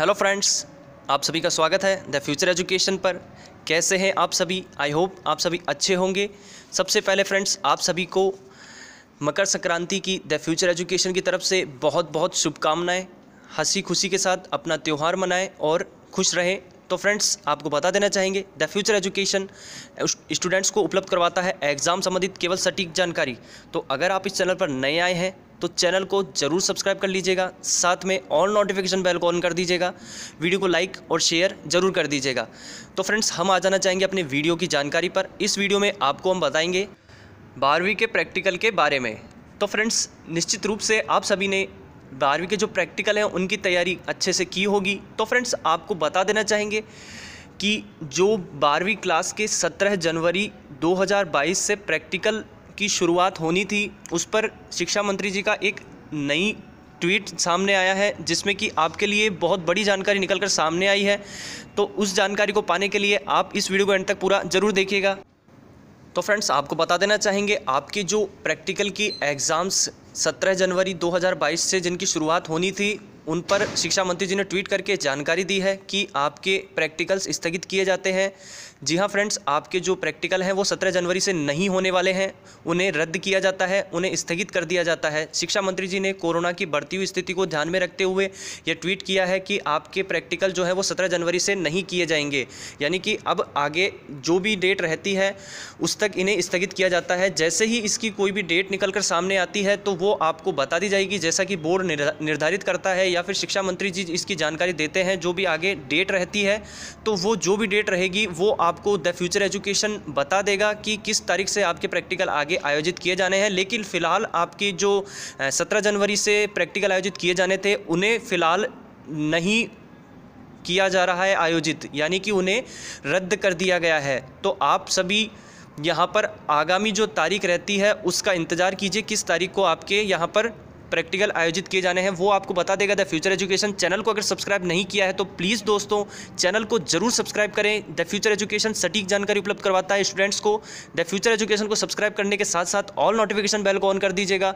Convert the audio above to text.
hello friends आप सभी का स्वागत है द फ्यूचर एजुकेशन पर कैसे हैं आप सभी आई होप आप सभी अच्छे होंगे सबसे पहले फ्रेंड्स आप सभी को मकर संक्रांति की द फ्यूचर एजुकेशन की तरफ से बहुत बहुत शुभकामनाएं हंसी खुशी के साथ अपना त्यौहार मनाएं और खुश रहें तो फ्रेंड्स आपको बता देना चाहेंगे द फ्यूचर एजुकेशन स्टूडेंट्स को उपलब्ध करवाता है एग्ज़ाम संबंधित केवल सटीक जानकारी तो अगर आप इस चैनल पर नए आए हैं तो चैनल को ज़रूर सब्सक्राइब कर लीजिएगा साथ में ऑल नोटिफिकेशन बेल को ऑन कर दीजिएगा वीडियो को लाइक और शेयर ज़रूर कर दीजिएगा तो फ्रेंड्स हम आ जाना चाहेंगे अपने वीडियो की जानकारी पर इस वीडियो में आपको हम बताएंगे बारहवीं के प्रैक्टिकल के बारे में तो फ्रेंड्स निश्चित रूप से आप सभी ने बारहवीं के जो प्रैक्टिकल हैं उनकी तैयारी अच्छे से की होगी तो फ्रेंड्स आपको बता देना चाहेंगे कि जो बारहवीं क्लास के 17 जनवरी 2022 से प्रैक्टिकल की शुरुआत होनी थी उस पर शिक्षा मंत्री जी का एक नई ट्वीट सामने आया है जिसमें कि आपके लिए बहुत बड़ी जानकारी निकलकर सामने आई है तो उस जानकारी को पाने के लिए आप इस वीडियो को एंड तक पूरा ज़रूर देखिएगा तो फ्रेंड्स आपको बता देना चाहेंगे आपकी जो प्रैक्टिकल की एग्ज़ाम्स 17 जनवरी 2022 से जिनकी शुरुआत होनी थी उन पर शिक्षा मंत्री जी ने ट्वीट करके जानकारी दी है कि आपके प्रैक्टिकल्स स्थगित किए जाते हैं जी हाँ फ्रेंड्स आपके जो प्रैक्टिकल हैं वो सत्रह जनवरी से नहीं होने वाले हैं उन्हें रद्द किया जाता है उन्हें स्थगित कर दिया जाता है शिक्षा मंत्री जी ने कोरोना की बढ़ती हुई स्थिति को ध्यान में रखते हुए यह ट्वीट किया है कि आपके प्रैक्टिकल जो है वो सत्रह जनवरी से नहीं किए जाएंगे यानी कि अब आगे जो भी डेट रहती है उस तक इन्हें स्थगित किया जाता है जैसे ही इसकी कोई भी डेट निकल सामने आती है तो वो आपको बता दी जाएगी जैसा कि बोर्ड निर्धारित करता है या फिर शिक्षा मंत्री जी इसकी जानकारी देते हैं जो भी आगे डेट रहती है तो वो जो भी डेट रहेगी वो आपको द फ्यूचर एजुकेशन बता देगा कि किस तारीख से आपके प्रैक्टिकल आगे आयोजित किए जाने हैं लेकिन फ़िलहाल आपके जो सत्रह जनवरी से प्रैक्टिकल आयोजित किए जाने थे उन्हें फ़िलहाल नहीं किया जा रहा है आयोजित यानी कि उन्हें रद्द कर दिया गया है तो आप सभी यहाँ पर आगामी जो तारीख रहती है उसका इंतज़ार कीजिए किस तारीख को आपके यहाँ पर प्रैक्टिकल आयोजित किए जाने हैं वो आपको बता देगा द फ्यूचर एजुकेशन चैनल को अगर सब्सक्राइब नहीं किया है तो प्लीज़ दोस्तों चैनल को जरूर सब्सक्राइब करें द फ्यूचर एजुकेशन सटीक जानकारी उपलब्ध करवाता है स्टूडेंट्स को द फ्यूचर एजुकेशन को सब्सक्राइब करने के साथ साथ ऑल नोटिफिकेशन बेल को ऑन कर दीजिएगा